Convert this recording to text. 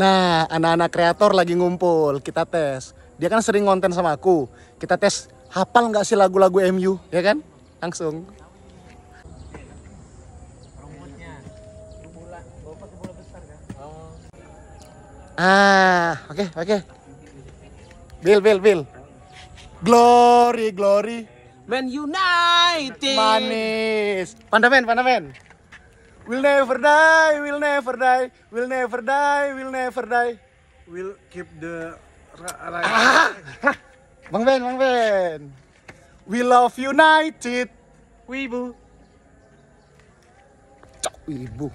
Nah, anak-anak kreator lagi ngumpul, kita tes. Dia kan sering ngonten sama aku. Kita tes hafal nggak sih lagu-lagu MU, ya kan? Langsung. Ah, oke, okay, oke. Okay. Bill, Bill, Bill. Glory, glory. Man United. Manis. Pandemen, pandemen. Will never die, will never die, will never die, will never die. Will keep the right. Ah. Bang Ben, Bang Ben. We love united. Wibu. Cok, wibu.